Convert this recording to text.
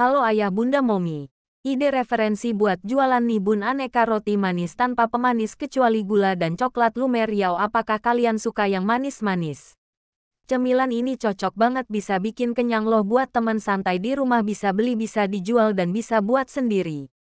Halo ayah bunda momi. Ide referensi buat jualan nih bun aneka roti manis tanpa pemanis kecuali gula dan coklat lumer Apakah kalian suka yang manis-manis? Cemilan ini cocok banget bisa bikin kenyang loh buat teman santai di rumah bisa beli bisa dijual dan bisa buat sendiri.